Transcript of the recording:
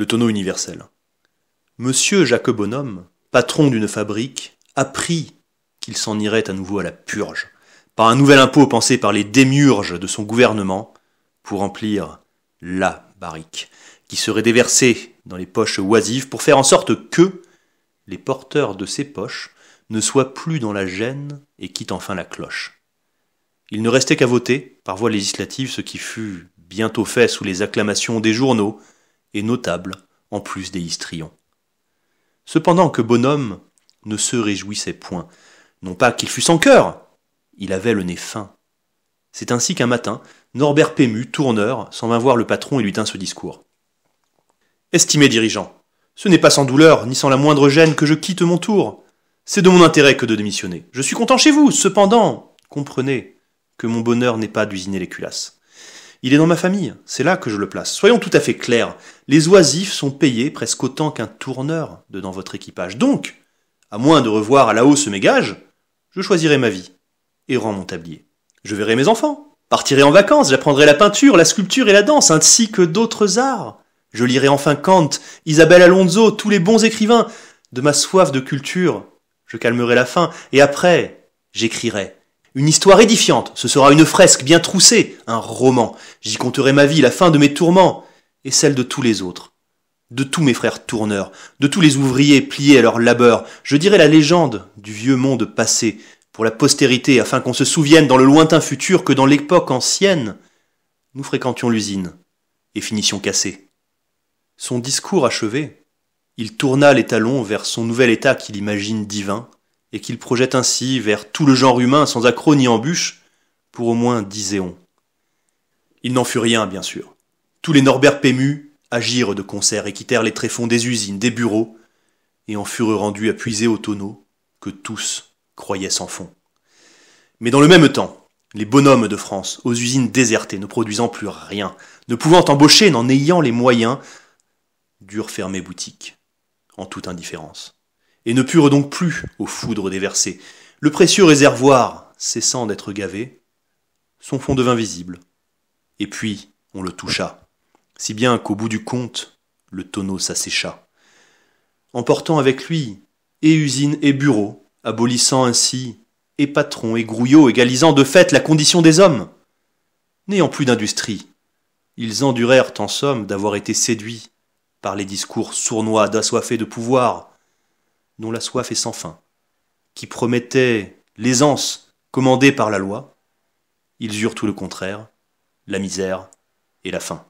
le tonneau universel. Monsieur Jacques Bonhomme, patron d'une fabrique, apprit qu'il s'en irait à nouveau à la purge, par un nouvel impôt pensé par les démiurges de son gouvernement pour remplir la barrique, qui serait déversée dans les poches oisives pour faire en sorte que les porteurs de ces poches ne soient plus dans la gêne et quittent enfin la cloche. Il ne restait qu'à voter, par voie législative, ce qui fut bientôt fait sous les acclamations des journaux, et notable en plus des histrions. Cependant que Bonhomme ne se réjouissait point, non pas qu'il fût sans cœur, il avait le nez fin. C'est ainsi qu'un matin, Norbert Pému, tourneur, s'en vint voir le patron et lui tint ce discours. Estimé dirigeant, ce n'est pas sans douleur ni sans la moindre gêne que je quitte mon tour. C'est de mon intérêt que de démissionner. Je suis content chez vous, cependant, comprenez que mon bonheur n'est pas d'usiner les culasses. Il est dans ma famille, c'est là que je le place. Soyons tout à fait clairs, les oisifs sont payés presque autant qu'un tourneur de dans votre équipage. Donc, à moins de revoir à la hausse mes gages, je choisirai ma vie et rends mon tablier. Je verrai mes enfants, partirai en vacances, j'apprendrai la peinture, la sculpture et la danse, ainsi que d'autres arts. Je lirai enfin Kant, Isabelle Alonso, tous les bons écrivains. De ma soif de culture, je calmerai la faim, et après, j'écrirai. Une histoire édifiante, ce sera une fresque bien troussée, un roman. J'y conterai ma vie, la fin de mes tourments, et celle de tous les autres. De tous mes frères tourneurs, de tous les ouvriers pliés à leur labeur, je dirai la légende du vieux monde passé, pour la postérité, afin qu'on se souvienne dans le lointain futur que dans l'époque ancienne, nous fréquentions l'usine, et finissions cassés. Son discours achevé, il tourna les talons vers son nouvel état qu'il imagine divin, et qu'il projette ainsi vers tout le genre humain sans accroc ni embûche, pour au moins dix éons. Il n'en fut rien, bien sûr. Tous les Norbert Pému agirent de concert et quittèrent les tréfonds des usines, des bureaux, et en furent rendus à puiser aux tonneaux que tous croyaient sans fond. Mais dans le même temps, les bonhommes de France, aux usines désertées, ne produisant plus rien, ne pouvant embaucher, n'en ayant les moyens, durent fermer boutique, en toute indifférence et ne purent donc plus aux foudres déversées. Le précieux réservoir, cessant d'être gavé, son fond devint visible. Et puis, on le toucha, si bien qu'au bout du compte, le tonneau s'assécha, emportant avec lui et usine et bureau, abolissant ainsi et patron et grouillot, égalisant de fait la condition des hommes. N'ayant plus d'industrie, ils endurèrent en somme d'avoir été séduits par les discours sournois d'assoiffés de pouvoir, dont la soif est sans fin, qui promettaient l'aisance commandée par la loi, ils eurent tout le contraire, la misère et la faim.